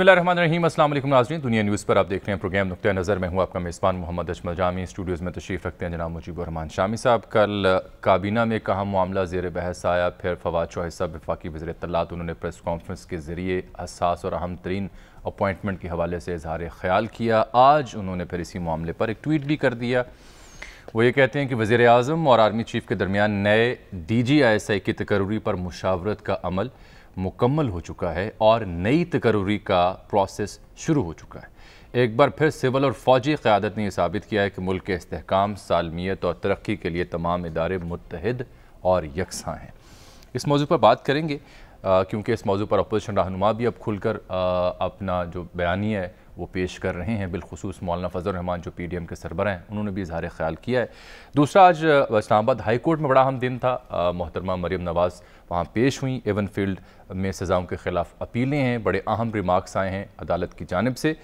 बिस्मिल्लाम असल नाजरीन दुनिया न्यूज़ पर आप देख रहे हैं प्रोग्राम नुकतः नज़र में हूँ आपका मेज़बान मोहम्मद अजमल जामी स्टूडियोज़ में तशरीफ़ रखते हैं जनाब रहमान शामी साहब कल काबीना में कहा मामला जेर बहस आया फिर फवाद चौहे साहब वफाकी वजर इतलात उन्होंने प्रेस कॉन्फ्रेंस के ज़रिए असास और अहम तरीन अपॉइंटमेंट के हवाले से इजहार ख्याल किया आज उन्होंने फिर इसी मामले पर एक ट्वीट भी कर दिया वो ये कहते हैं कि वज़ी अजम और आर्मी चीफ़ के दरमियान नए D G I S I की तकर्री पर मुशावरत का अमल मुकम्मल हो चुका है और नई तकर्री का प्रोसेस शुरू हो चुका है एक बार फिर सिविल और फौजी क़्यादत ने यह साबित किया है कि मुल्क के इसकाम सालमियत और तरक्की के लिए तमाम इदारे मुतहद और यकसा हैं इस मौजू पर बात करेंगे क्योंकि इस मौजू पर अपोजिशन रहनुमा भी अब खुलकर अपना जो बयानी है वो पेश कर रहे हैं बिलखसूस मौलाना फजल रहमान जो पी डी एम के सरबर हैं उन्होंने भी इजहार ख्याल किया है दूसरा आज इस्लामाबाद हाई कोर्ट में बड़ा अहम दिन था मोहतरमा मरीम नवाज़ वहाँ पेश हुई एवन फील्ड में सज़ाओं के ख़िलाफ़ अपीलें हैं बड़े अहम रिमार्क्स आए हैं अदालत की जानब से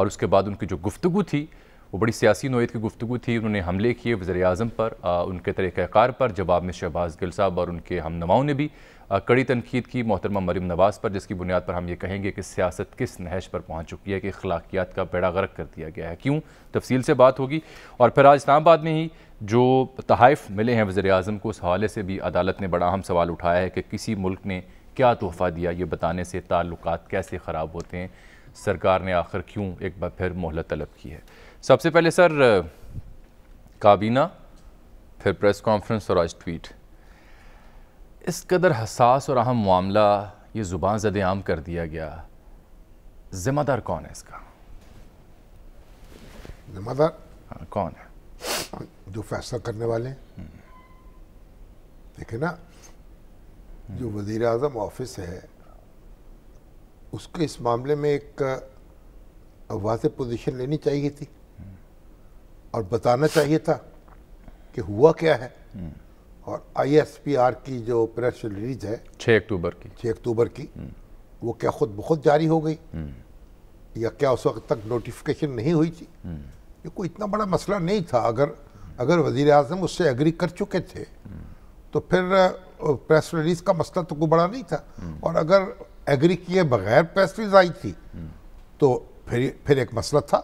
और उसके बाद उनकी जो गुफ्तु थी वो बड़ी सियासी नोयत की गुफ्तु थी उन्होंने हमले किए वज़र अजम पर आ, उनके तरीक़ार पर जवाब में शहबाज गिल साहब और उनके हम नवाओं ने भी आ, कड़ी तनकीद की मोहतरमा मरीम नवाज़ पर जिसकी बुनियाद पर हम ये कहेंगे कि सियासत किस नहज पर पहुँच चुकी है कि अखलाकियात का बेड़ा गर्क कर दिया गया है क्यों तफसील से बात होगी और फिर आज इस्लामाबाद में ही जो तहफ़ मिले हैं वज़र अजम को उस हवाले से भी अदालत ने बड़ा अहम सवाल उठाया है कि किसी मुल्क ने क्या तोहफ़ा दिया ये बताने से ताल्लुक कैसे ख़राब होते हैं सरकार ने आखिर क्यों एक बार फिर मोहलत तलब की है सबसे पहले सर काबीना फिर प्रेस कॉन्फ्रेंस और आज ट्वीट इस कदर हसास और अहम मामला ये ज़ुबान जद आम कर दिया गया ज़िम्मेदार कौन है इसका जिम्मेदार हाँ, कौन है जो फैसला करने वाले हैं हम्म। देखे ना जो वजीर अजम ऑफिस है उसके इस मामले में एक वाज पोजीशन लेनी चाहिए थी और बताना चाहिए था कि हुआ क्या है और आईएसपीआर की जो प्रेस रिलीज है छः अक्टूबर की छः अक्टूबर की वो क्या खुद बहुत जारी हो गई या क्या उस वक्त तक नोटिफिकेशन नहीं हुई थी ये कोई इतना बड़ा मसला नहीं था अगर अगर वजीर अजम उससे एग्री कर चुके थे तो फिर प्रेस रिलीज का मसला तो कोई बड़ा नहीं था और अगर एग्री किए बगैर प्रेस रिलीज आई थी तो फिर फिर एक मसला था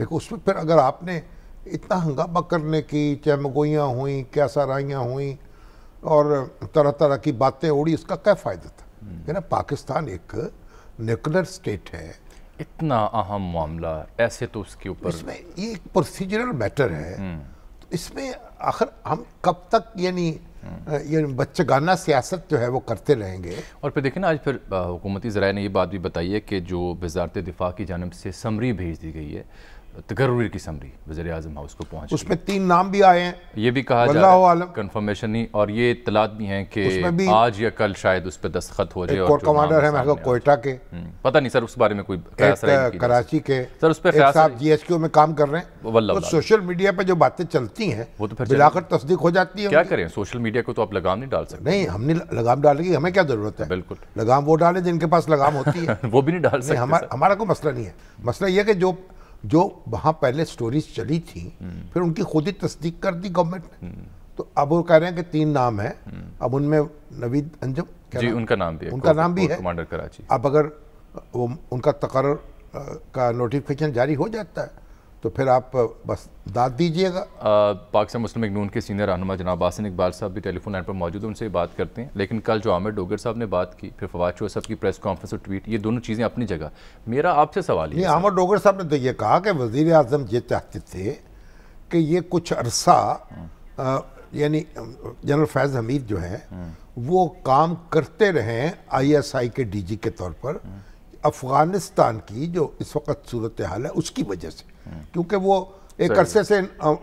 लेकिन उसमें फिर अगर आपने इतना हंगामा करने की चमगोइयाँ हुई क्या सराइयाँ हुई और तरह तरह की बातें उड़ी इसका क्या फ़ायदा था कि हम्म। ना पाकिस्तान एक न्यूक्लियर स्टेट है इतना अहम मामला ऐसे तो उसके ऊपर इसमें ये एक प्रोसीजरल मैटर है हम्म। तो इसमें आखिर हम कब तक यानी हम्म। ये बच्चगाना सियासत जो है वो करते रहेंगे और फिर देखिए ना आज फिर हुकूमती जराए ने ये बात भी बताई है कि जो वजारत दिफा की जानब से समरी भेज दी गई है तकर्री की समरी वजर अजम हाउस को पहुंच उसमें तीन नाम भी आए हैं ये भी कहा जा रहा है कन्फर्मेशन नहीं और ये इतलात भी हैं कि आज या कल शायद उस पर दस्तखत हो जाए और कमांडर है कोयटा के हम्म, पता नहीं सर उस बारे में कोई कराची के सर उस पर साहब जी एच क्यू में काम कर रहे हैं वल्ला तो सोशल मीडिया पर जो बातें चलती हैं वो तो फिर मिलाकर तस्दीक हो जाती है क्या करें सोशल मीडिया को तो आप लगाम नहीं डाल सकते नहीं हमने लगाम डालने की हमें क्या जरूरत है बिल्कुल लगाम वो डाले जिनके पास लगाम होती है वो भी नहीं डाल सकते हमारा कोई मसला नहीं है मसला यह कि जो जो वहाँ पहले स्टोरीज चली थी हम्म। फिर उनकी खुद ही तस्दीक कर दी गवर्नमेंट ने हम्म। तो अब वो कह रहे हैं कि तीन नाम है हम्म। अब उनमें नवीद अंजम क्या जी नाम? उनका नाम भी है उनका नाम भी है कमांडर कराची अब अगर वो उनका तकर का नोटिफिकेशन जारी हो जाता है तो फिर आप बस दाद दीजिएगा पाकिस्तान मुस्लिम नून के सीनियर रहन जनाब आसिन इकबाल साहब भी टेलीफोन लाइन पर मौजूद हैं उनसे बात करते हैं लेकिन कल जो आमिर डोगर साहब ने बात की फिर फवाद शोर साहब की प्रेस कॉन्फ्रेंस और ट्वीट ये दोनों चीज़ें अपनी जगह मेरा आपसे सवाल ये आमिर डोगर साहब ने तो ये कहा कि वज़ी अजम ये चाहते थे कि ये कुछ अरसा यानी जनरल फैज़ हमीद जो हैं वो काम करते रहें आई के जी के तौर पर अफ़गानिस्तान की जो इस वक्त सूरत हाल है उसकी वजह से क्योंकि वो एक अरसे से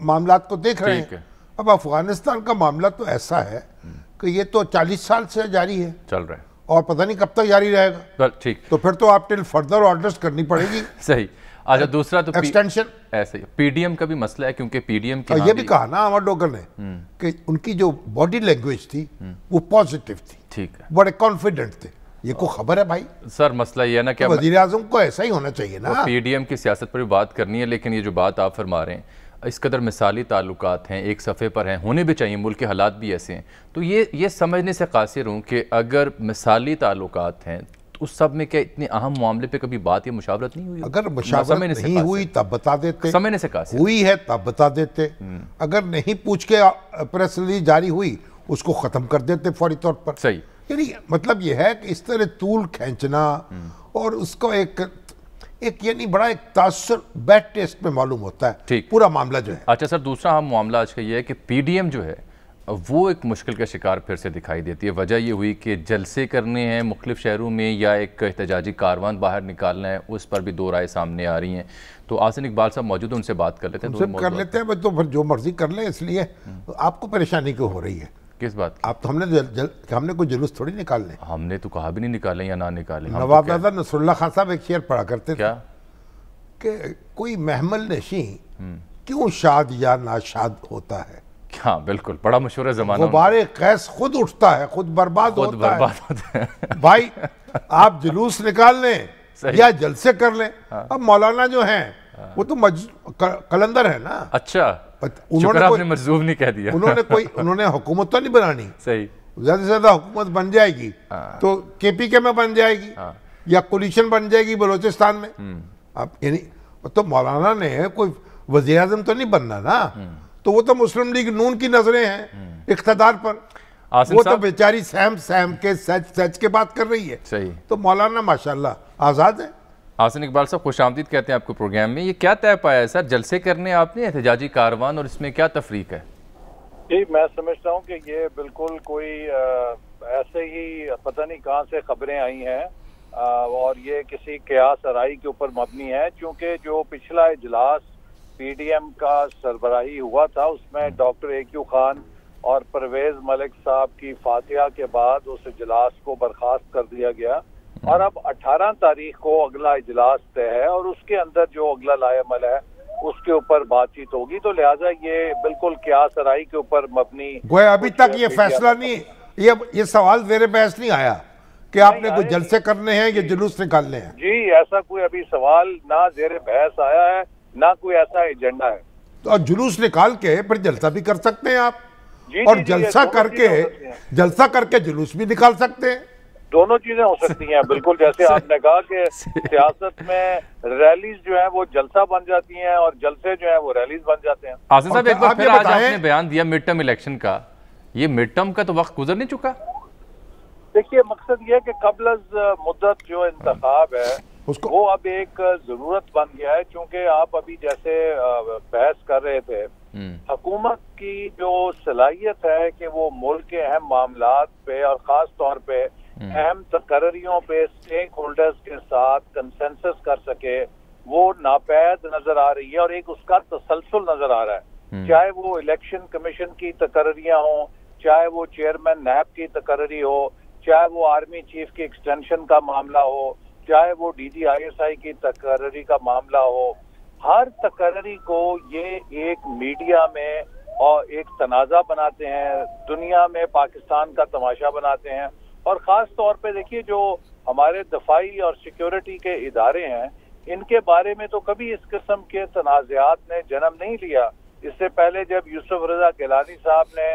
मामला को देख रहे हैं अब अफगानिस्तान का मामला तो ऐसा है कि ये तो 40 साल से जारी है चल रहा है और पता नहीं कब तक जारी रहेगा ठीक तो फिर तो आप टिल फर्दर ऑर्डर्स करनी पड़ेगी सही अच्छा दूसरा तो एक्सटेंशन ऐसे ही पीडीएम का भी मसला है क्योंकि पीडीएम हाँ, की ये भी कहा ना अमर डोगर ने हम्म। कि उनकी जो बॉडी लैंग्वेज थी वो पॉजिटिव थी ठीक है बड़े कॉन्फिडेंट थे ये को खबर है भाई सर मसला ये है ना कि तो वजीर अजम को ऐसा ही होना चाहिए ना पीडीएम की सियासत पर भी बात करनी है लेकिन ये जो बात आप फरमा रहे हैं इस कदर मिसाली ताल्लुक हैं एक सफ़े पर हैं होने भी चाहिए मुल्क के हालात भी ऐसे हैं तो ये ये समझने से कासिर हूँ कि अगर मिसाली ताल्लुक हैं तो उस सब में क्या इतने अहम मामले पर कभी बात या मुशावरत नहीं हुई अगर मुशावरत नहीं हुई तब बता देते समझने से कासिर हुई है तब बता देते हम्म। अगर नहीं पूछ के प्रेस रिलीज जारी हुई उसको ख़त्म कर देते फौरी तौर पर सही यानी मतलब यह है कि इस तरह तूल खींचना हम्म। और उसको एक एक यानी बड़ा एक तासर बैड टेस्ट में मालूम होता है ठीक पूरा मामला जो है अच्छा सर दूसरा हम मामला आज का ये है कि पीडीएम जो है वो एक मुश्किल का शिकार फिर से दिखाई देती है वजह ये हुई कि जलसे करने हैं मुख्तु शहरों में या एक एहतजाजी कारवान बाहर निकालना है उस पर भी दो राय सामने आ रही हैं तो आसिन इकबाल साहब मौजूद है उनसे बात कर लेते हैं कर लेते हैं तो फिर जो मर्जी कर लें इसलिए हम्म। आपको परेशानी क्यों हो रही है किस बात की? आप तो हमने जल, जल, हमने कोई जुलूस थोड़ी निकालने हमने तो कहा भी नहीं निकाले या ना निकाले तो नवाब दादा नसरुल्ला खान साहब एक शेर पढ़ा करते क्या कि कोई महमल नशी हम्म। क्यों शाद या नाशाद होता है क्या हाँ, बिल्कुल बड़ा मशहूर है जमाना गुब्बारे कैस खुद उठता है खुद बर्बाद खुद होता बर्बाद है। होता है भाई आप जुलूस निकाल लें या जलसे कर लें हाँ। अब मौलाना जो हैं हाँ। वो तो मज कलंदर है ना अच्छा उन्होंने नहीं कह दिया उन्होंने कोई उन्होंने हुकूमत तो नहीं बनानी सही ज्यादा से ज्यादा हुकूमत बन जाएगी हाँ। तो के पी के में बन जाएगी हाँ। या कोलिशन बन जाएगी बलोचिस्तान में हम्म। अब यानी तो मौलाना ने कोई वजी अजम तो नहीं बनना ना हम्म। तो वो तो मुस्लिम लीग नून की नजरें हैं हम्म। इकतदार पर वो तो बेचारी सैम सहम के सच सच के बात कर रही है सही तो मौलाना माशाल्लाह आज़ाद है हासन इकबाल साहब खुश आमदीद कहते हैं आपको प्रोग्राम में ये क्या तय पाया है सर जलसे करने आपने एहतजाजी कारवान और इसमें क्या तफरीक है जी मैं समझता हूँ कि ये बिल्कुल कोई ऐसे ही पता नहीं कहाँ से खबरें आई हैं और ये किसी क्यास आरई के ऊपर मबनी है क्योंकि जो पिछला इजलास पीडीएम का सरबराही हुआ था उसमें डॉक्टर ए क्यू खान और परवेज मलिक साहब की फातिहा के बाद उस इजलास को बर्खास्त कर दिया गया और अब 18 तारीख को अगला इजलास तय है और उसके अंदर जो अगला लायामल है उसके ऊपर बातचीत होगी तो लिहाजा ये बिल्कुल क्या सराई के ऊपर मबनी अभी तक ये फैसला नहीं ये ये सवाल मेरे बहस नहीं आया कि आपने कोई जलसे करने हैं या जुलूस निकालने हैं जी ऐसा कोई अभी सवाल ना जेर बहस आया है ना कोई ऐसा एजेंडा है तो जुलूस निकाल के फिर जलसा भी कर सकते हैं आप जी, और जी, जलसा जी, करके जलसा करके जुलूस भी निकाल सकते हैं दोनों चीजें हो सकती हैं बिल्कुल जैसे आपने कहा कि सियासत में रैलीज जो है वो जलसा बन जाती हैं और जलसे जो है वो रैलीज बन जाते हैं आसिफ साहब एक बार फिर आज आपने बयान दिया मिड टर्म इलेक्शन का ये मिड टर्म का तो वक्त गुजर नहीं चुका देखिए मकसद ये है कि कबल मुद्दत जो इंतखाब है उसको वो अब एक जरूरत बन गया है क्योंकि आप अभी जैसे बहस कर रहे थे हम्म। हुकूमत की जो सलाहियत है कि वो मुल्क के अहम मामला पे और खास तौर पर अहम हम्म। तकर्रियों पे स्टेक होल्डर्स के साथ कंसेंसस कर सके वो नापैद नजर आ रही है और एक उसका तसलसल नजर आ रहा है हम्म। चाहे वो इलेक्शन कमीशन की तकर्रियां हों चाहे वो चेयरमैन नैब की तकर्री हो चाहे वो आर्मी चीफ की एक्सटेंशन का मामला हो चाहे वो डीजीआईएसआई की तकर्री का मामला हो हर तकर्री को ये एक मीडिया में और एक तनाज़ा बनाते हैं दुनिया में पाकिस्तान का तमाशा बनाते हैं और ख़ास तौर पे देखिए जो हमारे दफाई और सिक्योरिटी के इदारे हैं इनके बारे में तो कभी इस किस्म के तनाज़ात ने जन्म नहीं लिया इससे पहले जब यूसुफ रजा गिलानी साहब ने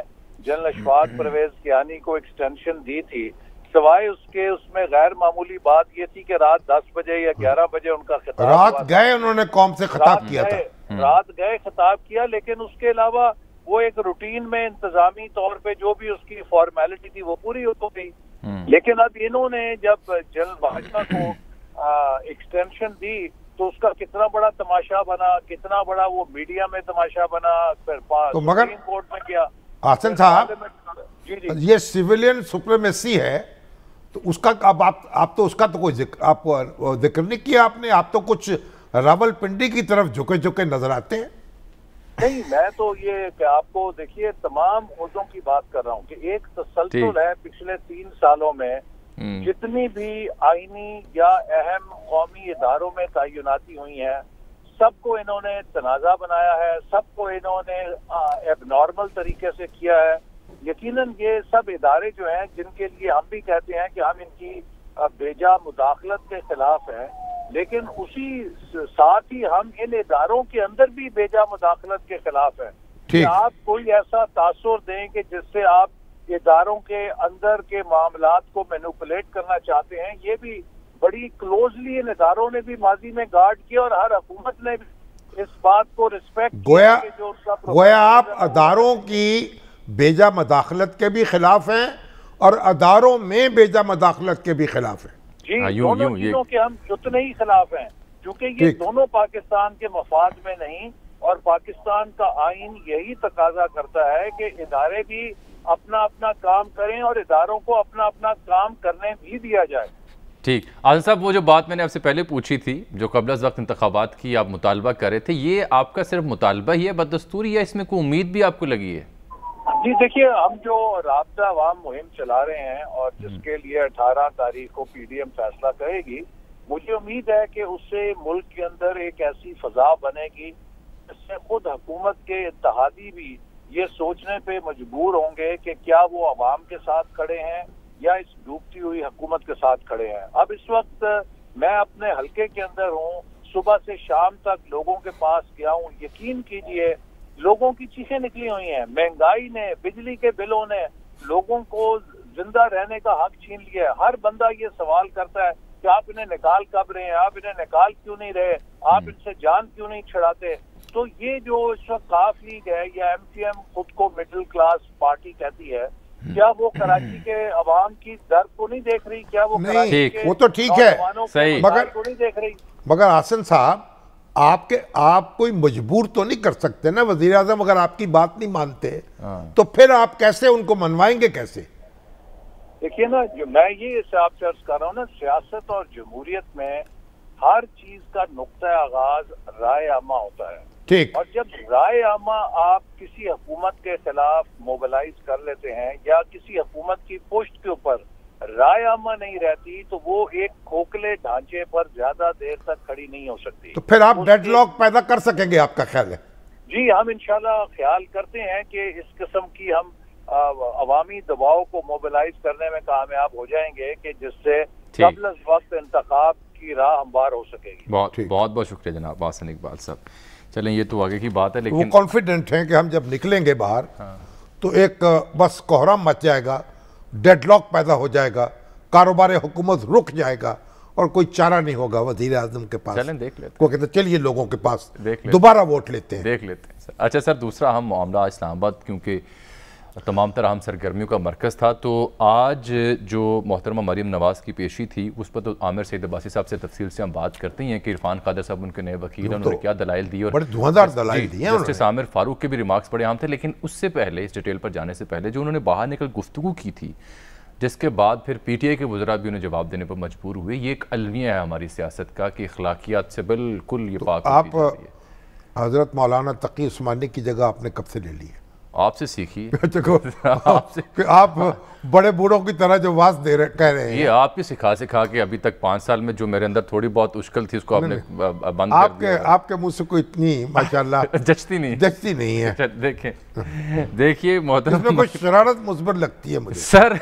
जनरल अशफाक हम्म। परवेज कियानी को एक्सटेंशन दी थी सवाए उसके उसमें गैर मामूली बात ये थी कि रात दस बजे या हम्म। ग्यारह बजे उनका खिताब रात गए उन्होंने कौम से खिताब किया था हम्म। रात गए खिताब किया लेकिन उसके अलावा वो एक रूटीन में इंतजामी तौर पे जो भी उसकी फॉर्मेलिटी थी वो पूरी हो गई हम्म। लेकिन अब इन्होंने जब जल भाजपा को एक्सटेंशन दी तो उसका कितना बड़ा तमाशा बना कितना बड़ा वो मीडिया में तमाशा बना फिर तो मगर कोर्ट में गया आसन साहब ये सिविलियन सुप्रेमेसी है तो उसका अब आप आप तो उसका तो कोई जिक्र आप जिक्र नहीं किया आपने आप तो कुछ पिंडी की तरफ झुके झुके नजर आते हैं नहीं मैं तो ये कि आपको देखिए तमाम उर्दों की बात कर रहा हूँ कि एक तसलसल है पिछले तीन सालों में हम्म। जितनी भी आइनी या अहम कौमी इदारों में तयनती हुई है सबको इन्होंने तनाज़ा बनाया है सबको इन्होंने एबनॉर्मल तरीके से किया है यकीनन ये सब इदारे जो हैं जिनके लिए हम भी कहते हैं कि हम इनकी बेजा मुदाखलत के खिलाफ है लेकिन उसी साथ ही हम इन इदारों के अंदर भी बेजा मुदाखलत के खिलाफ है कि आप कोई ऐसा तासर दें कि जिससे आप इदारों के अंदर के मामला को मैनुपुलेट करना चाहते हैं ये भी बड़ी क्लोजली इन इदारों ने भी माजी में गार्ड किया और हर हुकूमत ने भी इस बात को रिस्पेक्ट गोया गोया आप अदारों की बेजा मदाखलत के भी खिलाफ हैं और अदारों में बेजा मदाखलत के भी खिलाफ है जी आ, हाँ, यूं, दोनों चीजों के हम उतने ही खिलाफ हैं क्योंकि ये दोनों पाकिस्तान के मफाद में नहीं और पाकिस्तान का आइन यही तकाजा करता है कि इदारे भी अपना अपना काम करें और इदारों को अपना अपना काम करने भी दिया जाए ठीक आजम साहब वो जो बात मैंने आपसे पहले पूछी थी जो कबल वक्त इंतबात की आप मुतालबा कर रहे थे ये आपका सिर्फ मुतालबा ही है बदस्तूरी या इसमें कोई उम्मीद भी आपको लगी है जी देखिए हम जो रबता अवाम मुहिम चला रहे हैं और हम्म। जिसके लिए 18 तारीख को पीडीएम फैसला करेगी मुझे उम्मीद है कि उससे मुल्क के अंदर एक ऐसी फजा बनेगी जिससे खुद हुकूमत के इतिहादी भी ये सोचने पे मजबूर होंगे कि क्या वो आवाम के साथ खड़े हैं या इस डूबती हुई हुकूमत के साथ खड़े हैं अब इस वक्त मैं अपने हल्के के अंदर हूँ सुबह से शाम तक लोगों के पास गया हूँ यकीन कीजिए लोगों की चीखें निकली हुई हैं महंगाई ने बिजली के बिलों ने लोगों को जिंदा रहने का हक छीन लिया है हर बंदा ये सवाल करता है कि आप इन्हें निकाल कब रहे हैं आप इन्हें निकाल क्यों नहीं रहे आप हम्म। इनसे जान क्यों नहीं छड़ाते तो ये जो इस वक्त काफ लीग है या एम खुद को मिडिल क्लास पार्टी कहती है हम्म। क्या वो कराची हम्म। के अवाम की दर्द को नहीं देख रही क्या वो कराची के वो तो ठीक है सही मगर को नहीं देख रही मगर आसन साहब आपके आप कोई मजबूर तो नहीं कर सकते ना वजीर आजम अगर आपकी बात नहीं मानते हाँ। तो फिर आप कैसे उनको मनवाएंगे कैसे देखिए ना जो मैं ये इस आपसे अर्ज कर रहा हूँ ना सियासत और जमहूरियत में हर चीज का नुकता आगाज राय आमा होता है ठीक और जब राय आमा आप किसी हकूमत के खिलाफ मोबालाइज कर लेते हैं या किसी हकूमत की पोस्ट के ऊपर राय आमा नहीं रहती तो वो एक खोखले ढांचे पर ज्यादा देर तक खड़ी नहीं हो सकती तो फिर आप डेडलॉक पैदा कर सकेंगे आपका ख्याल है जी हम इंशाल्लाह ख्याल करते हैं कि इस किस्म की हम अवामी दबाव को मोबिलाइज करने में कामयाब हो जाएंगे कि जिससे कबल वक्त इंतखाब की राह हमवार हो सकेगी बहुत बहुत बहुत शुक्रिया जनाब वासन इकबाल साहब चलें ये तो आगे की बात है लेकिन वो कॉन्फिडेंट हैं कि हम जब निकलेंगे बाहर हाँ। तो एक बस कोहरा मच जाएगा डेडलॉक पैदा हो जाएगा कारोबार हुकूमत रुक जाएगा और कोई चारा नहीं होगा वजीर आजम के पास चलें देख लेते हैं कहते चलिए लोगों के पास देख दोबारा वोट लेते हैं देख लेते हैं अच्छा सर दूसरा हम मामला इस्लामाबाद क्योंकि तमाम तरह हम सरगर्मियों का मरकज़ था तो आज जो मोहतरमा मरीम नवाज़ की पेशी थी उस पर तो आमिर सैद अब्बासी साहब से तफसील से हम बात करते हैं कि इरफान कादर साहब उनके नए वकील हैं उन्होंने क्या दलाइल दी और धुआंधार दी जस्टिस आमिर फारूक के भी रिमार्क्स बड़े आम थे लेकिन उससे पहले इस डिटेल पर जाने से पहले जो उन्होंने बाहर निकल गुफ्तु की थी जिसके बाद फिर पी टी आई के वजरा भी उन्हें जवाब देने पर मजबूर हुए ये एक अलमिया है हमारी सियासत का कि अखलाकियात से बिल्कुल ये बात तो आप हज़रत मौलाना तकी उस्मानी की जगह आपने कब से ले ली है आपसे सीखी आपसे आप बड़े बूढ़ों की तरह जो वास दे रहे कह रहे हैं ये आप ही सिखा सिखा के अभी तक पाँच साल में जो मेरे अंदर थोड़ी बहुत उश्कल थी उसको आपने बंद आपके आपके मुंह से कोई इतनी माशाल्लाह जचती नहीं जचती नहीं है अच्छा, देखें देखिए मोहतरम कुछ शरारत मुस्बत लगती है मुझे सर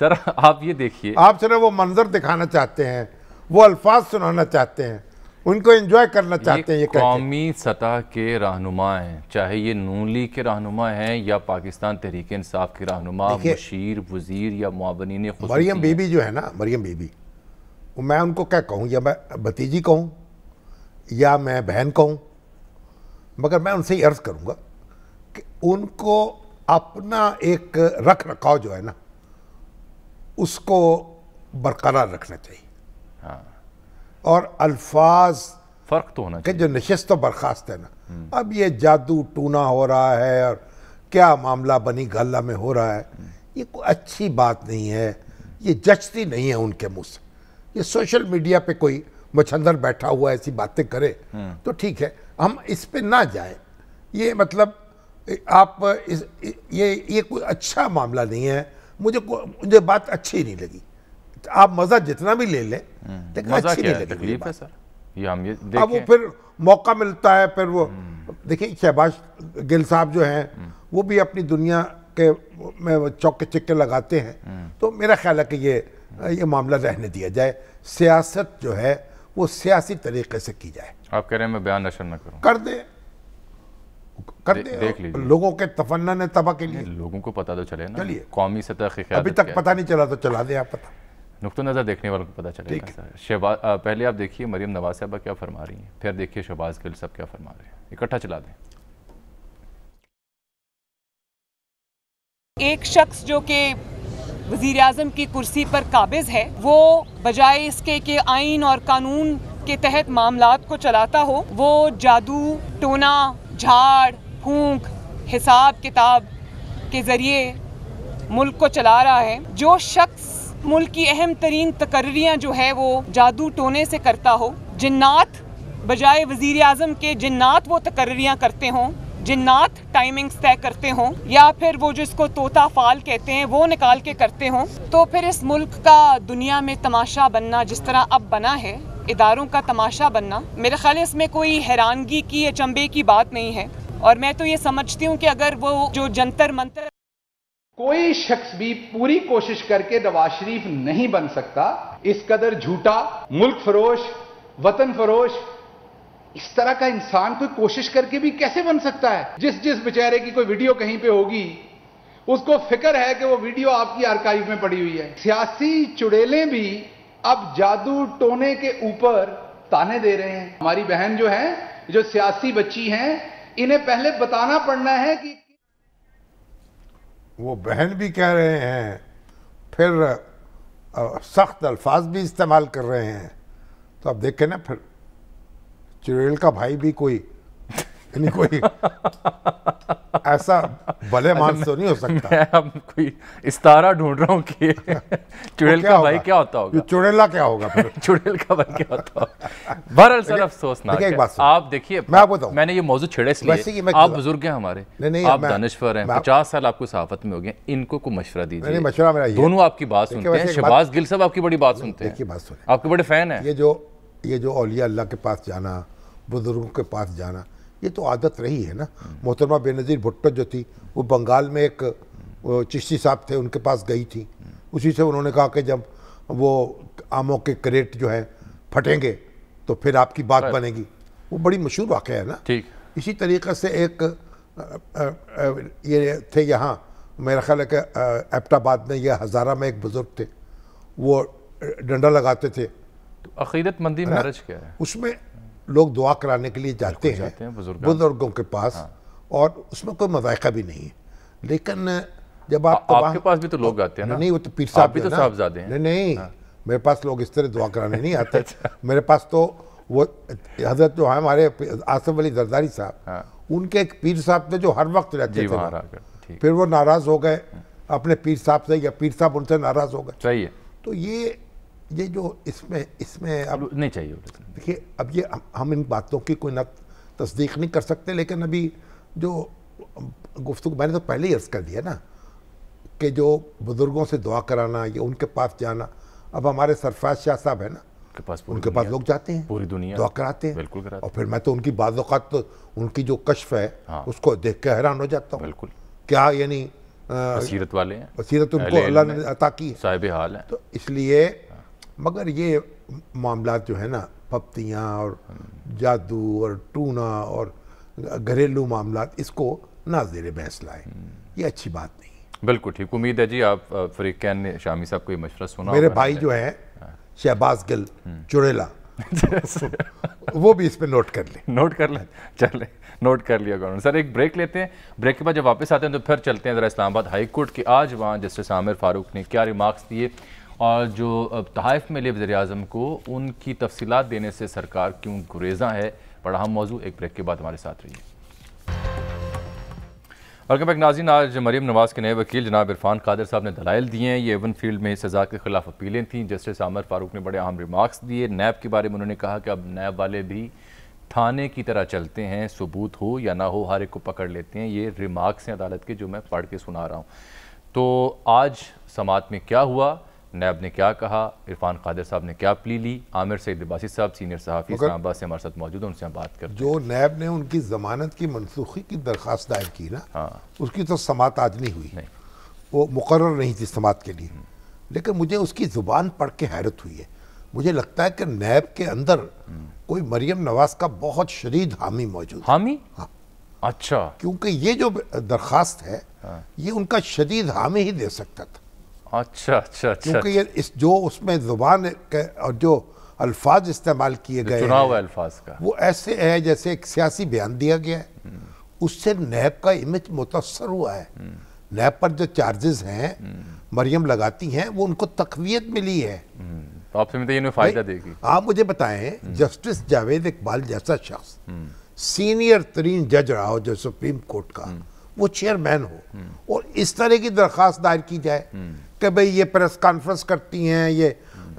सर आप ये देखिए आप सर वो मंजर दिखाना चाहते हैं वो अल्फाज सुनाना चाहते हैं उनको एंजॉय करना चाहते हैं ये कौमी सतह के रहनुमा हैं चाहे ये नून लीग के रहनुमा हैं या पाकिस्तान तहरीक इंसाफ के रहनुमा मशीर वजीर या माबनिन मरियम बीबी जो है ना मरियम बीबी मैं उनको क्या कहूँ या मैं भतीजी कहूँ या मैं बहन कहूँ मगर मैं उनसे ही अर्ज़ करूँगा कि उनको अपना एक रख रखाव जो है ना उसको बरकरार रखना चाहिए और अल्फाज फ़र्क तो होना चाहिए जो नशस्त बर्खास्त है ना अब ये जादू टूना हो रहा है और क्या मामला बनी गल्ला में हो रहा है ये कोई अच्छी बात नहीं है ये जचती नहीं है उनके मुँह से ये सोशल मीडिया पे कोई मछंदर बैठा हुआ ऐसी बातें करे हाँ। तो ठीक है हम इस पे ना जाए ये मतलब आप इस, ये ये कोई अच्छा मामला नहीं है मुझे मुझे बात अच्छी नहीं लगी आप मजा जितना भी ले लें हम्म, लेकिन अच्छी नहीं तकलीफ है सर ये हम ये अब वो फिर मौका मिलता है फिर वो हम्म। देखिए शहबाज गिल साहब जो हैं हम्म। वो भी अपनी दुनिया के में चौके चिक्के लगाते हैं तो मेरा ख्याल है कि ये ये मामला रहने दिया जाए सियासत जो है वो सियासी तरीके से की जाए आप कह रहे हैं मैं बयान नशर न करूं कर दे कर दे, दे देख लीजिए लोगों के तफन्ना ने तबाह के लिए लोगों को पता तो चले ना चलिए कौमी सतह अभी तक पता नहीं चला तो चला दे आप पता नुक़ नज़र देखने वालों को पता चलेगा सर शहबाज पहले आप देखिए मरीम नवाज साहबा क्या फरमा रही हैं फिर देखिए शहबाज गिल साहब क्या फरमा रहे हैं इकट्ठा चला दें एक शख्स जो कि वजीर अजम की कुर्सी पर काबिज है वो बजाय इसके कि आइन और कानून के तहत मामला को चलाता हो वो जादू टोना झाड़ फूक हिसाब किताब के ज़रिए मुल्क को चला रहा है जो शख्स मुल्क की अहम तरीन तकर्रियाँ जो है वो जादू टोने से करता हो जन्नात बजाय वज़ी अजम के जन्नात वो तकर्रियाँ करते हों जिन्नात टाइमिंग्स तय करते हों या फिर वो जिसको तोता फाल कहते हैं वो निकाल के करते हों तो फिर इस मुल्क का दुनिया में तमाशा बनना जिस तरह अब बना है इदारों का तमाशा बनना मेरे ख्याल इसमें कोई हैरानगी की या चंबे की बात नहीं है और मैं तो ये समझती हूँ कि अगर वो जो जंतर मंतर कोई शख्स भी पूरी कोशिश करके नवाज शरीफ नहीं बन सकता इस कदर झूठा मुल्क फरोश वतन फरोश इस तरह का इंसान कोई कोशिश करके भी कैसे बन सकता है जिस जिस बेचारे की कोई वीडियो कहीं पे होगी उसको फिक्र है कि वो वीडियो आपकी आर्काइव में पड़ी हुई है सियासी चुड़ेलें भी अब जादू टोने के ऊपर ताने दे रहे हैं हमारी बहन जो है जो सियासी बच्ची हैं इन्हें पहले बताना पड़ना है कि वो बहन भी कह रहे हैं फिर सख्त अल्फाज भी इस्तेमाल कर रहे हैं तो आप देखें ना फिर चुड़ैल का भाई भी कोई यानी कोई ऐसा भले अच्छा, मानस तो नहीं हो सकता मैं अब कोई इस्तारा ढूंढ रहा हूँ कि चुड़ैल का भाई क्या होता होगा चुड़ैला क्या होगा चुड़ैल का भाई क्या होता होगा बहरहाल सर ना एक बात आप देखिए मैं आप बताऊँ मैंने ये मौजूद छेड़े इसलिए आप बुजुर्ग हैं हमारे आप दानश्वर हैं पचास साल आपको सहाफत में हो गए इनको को मशवरा दीजिए मशवरा मेरा दोनों आपकी बात सुनते हैं शहबाज गिल साहब आपकी बड़ी बात सुनते हैं आपके बड़े फैन है ये जो ये जो अलिया अल्लाह के पास जाना बुजुर्गों के पास जाना ये तो आदत रही है ना मोहतरमा बेनज़ीर भुट्टो जो थी वो बंगाल में एक चिश्ती साहब थे उनके पास गई थी उसी से उन्होंने कहा कि जब वो आमों के करेट जो है फटेंगे तो फिर आपकी बात बनेगी वो बड़ी मशहूर वाक़ है ना ठीक इसी तरीके से एक ये थे यहाँ मेरा ख्याल है कि एपटाबाद में या हज़ारा में एक बुज़ुर्ग थे वो डंडा लगाते थे तो अकीदत मंदी में क्या है उसमें लोग दुआ कराने के लिए जाते हैं, हैं बुजुर्गों के पास हाँ। और उसमें कोई मजायका भी नहीं है लेकिन जब आप आ, आपके पास भी तो लोग आते हैं ना नहीं वो तो पीर साहब भी तो साहबजादे हैं नहीं नहीं हाँ। मेरे पास लोग इस तरह दुआ कराने नहीं आते अच्छा। मेरे पास तो वो हजरत जो है हमारे आसफ अली जरदारी साहब हाँ। उनके एक पीर साहब थे जो हर वक्त रहते थे फिर वो नाराज हो गए अपने पीर साहब से या पीर साहब उनसे नाराज हो गए सही है तो ये ये जो इसमें इसमें अब नहीं चाहिए देखिए अब ये हम इन बातों की कोई ना तस्दीक नहीं कर सकते लेकिन अभी जो गुफ्तु मैंने तो पहले ही अर्ज़ कर दिया ना कि जो बुज़ुर्गों से दुआ कराना या उनके पास जाना अब हमारे सरफराज शाह साहब है ना के पास उनके पास लोग जाते हैं पूरी दुनिया दुआ कराते हैं बिल्कुल कराते और फिर मैं तो उनकी बाज़ात तो उनकी जो कशफ है हाँ। उसको देख के हैरान हो जाता हूँ बिल्कुल क्या यानी सीरत वाले हैं सीरत उनको अल्लाह ने अता की साहिब हाल है तो इसलिए मगर ये मामला जो है ना पपतियाँ और जादू और टूना और घरेलू मामला इसको ना जेर बहस लाए ये अच्छी बात नहीं बिल्कुल ठीक उम्मीद है जी आप फरीक कैन ने शामी साहब को ये मशवरा सुना मेरे भाई जो है हाँ। शहबाज गिल हम्म। चुड़ेला वो भी इस पर नोट कर ले नोट कर ले चले नोट कर लिया गवर्नमेंट सर एक ब्रेक लेते हैं ब्रेक के बाद जब वापस आते हैं तो फिर चलते हैं ज़रा इस्लामाबाद हाई कोर्ट के आज वहाँ जस्टिस आमिर फारूक ने क्या रिमार्क्स दिए और जो तहफ़ में लिए वजे अजम को उनकी तफसीत देने से सरकार क्यों गुरेजा है बड़ा हम मौजू एक ब्रेक के बाद हमारे साथ रहिए वेलकम बैक नाजीन आज मरीम नवाज़ के नए वकील जनाब इरफान कादर साहब ने दलाइल दिए हैं ये एवन फील्ड में सज़ा के खिलाफ अपीलें थीं जस्टिस आमर फारूक ने बड़े अहम रिमार्क्स दिए नैब के बारे में उन्होंने कहा कि अब नैब वाले भी थाने की तरह चलते हैं सबूत हो या ना हो हर एक को पकड़ लेते हैं ये रिमार्क्स हैं अदालत के जो मैं पढ़ के सुना रहा हूँ तो आज समात में क्या हुआ नैब ने क्या कहा इरफान कादिर साहब ने क्या प्ली ली आमिर सईद अब्बासी साहब सीनियर सहाफ़ी इस्लामाबाद से हमारे साथ मौजूद है उनसे हम बात करें जो नैब ने उनकी ज़मानत की मनसूखी की दरख्वास्त दायर की ना हाँ उसकी तो समात आज नहीं हुई नहीं। वो मुकर नहीं थी समात के लिए लेकिन मुझे उसकी ज़ुबान पढ़ के हैरत हुई है मुझे लगता है कि नैब के अंदर कोई मरियम नवाज का बहुत शरीद हामी मौजूद हामी हाँ अच्छा क्योंकि ये जो दरख्वास्त है हाँ। ये उनका शदीद हामी ही दे सकता था अच्छा, अच्छा अच्छा क्योंकि अच्छा। ये इस जो उसमें जुबान और जो अल्फाज इस्तेमाल किए गए चुनाव अल्फाज का वो ऐसे है जैसे एक सियासी बयान दिया गया है हम्म। उससे नैब का इमेज मुतासर हुआ है हम्म। नैब पर जो चार्जेस हैं हम्म। मरियम लगाती हैं वो उनको तकवीत मिली है तो आपसे मिलते इन्हें फायदा देगी आप मुझे बताएं जस्टिस जावेद इकबाल जैसा शख्स सीनियर तरीन जज रहा हो जो सुप्रीम कोर्ट का वो चेयरमैन हो और इस तरह की दरखास्त दायर की जाए कि भाई ये प्रेस कॉन्फ्रेंस करती हैं ये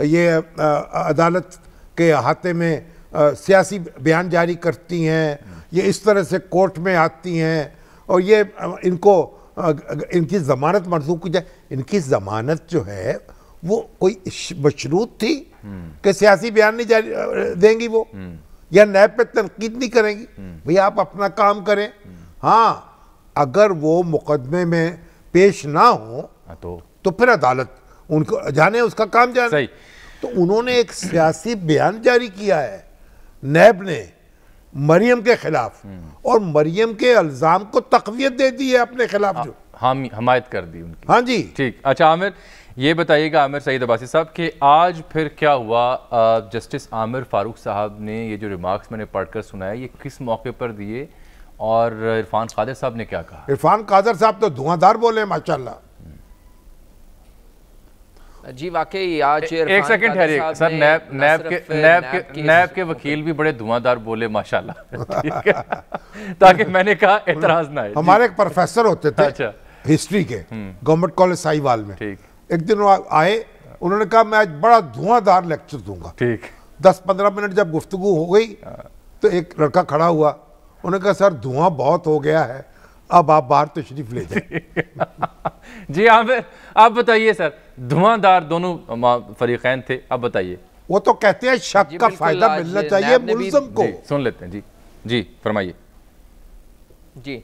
ये अदालत के हाथे में सियासी बयान जारी करती हैं ये इस तरह से कोर्ट में आती हैं और ये इनको इनकी ज़मानत मनसूख की जाए इनकी ज़मानत जो है वो कोई मशरूत थी कि सियासी बयान नहीं जारी देंगी वो या नैब पे तनकीद नहीं करेंगी भैया आप अपना काम करें हाँ अगर वो मुकदमे में पेश ना हो हाँ तो तो फिर अदालत उनको जाने उसका काम जाने सही तो उन्होंने एक सियासी बयान जारी किया है नैब ने मरियम के खिलाफ हम्म। और मरियम के अल्जाम को तकवीत दे दी है अपने खिलाफ हाँ, जो हम हमायत कर दी उनकी हाँ जी ठीक अच्छा आमिर ये बताइएगा आमिर सईद अबासी साहब कि आज फिर क्या हुआ जस्टिस आमिर फारूक साहब ने ये जो रिमार्क्स मैंने पढ़कर सुनाया ये किस मौके पर दिए और इरफान कादर साहब ने क्या कहा इरफान कादर साहब तो धुआंधार बोले माशाल्लाह जी वाकई आज एक सेकंड है सर नैब नैब के नैब के नैब के वकील भी बड़े धुआंधार बोले माशाल्लाह ताकि मैंने कहा एतराज ना है हमारे एक प्रोफेसर होते थे अच्छा हिस्ट्री के गवर्नमेंट हम्म। कॉलेज साहिवाल में ठीक एक दिन आए उन्होंने कहा मैं आज बड़ा धुआंधार लेक्चर दूंगा ठीक दस पंद्रह मिनट जब गुफ्तगु हो गई हाँ। तो एक लड़का खड़ा हुआ उन्होंने कहा सर धुआं बहुत हो गया है अब आप बाहर तशरीफ ले जाए जी हाँ फिर आप बताइए सर धुआंधार दोनों फरीकैन थे अब बताइए वो तो कहते हैं शक का फायदा मिलना चाहिए मुलजम को सुन लेते हैं जी जी फरमाइए जी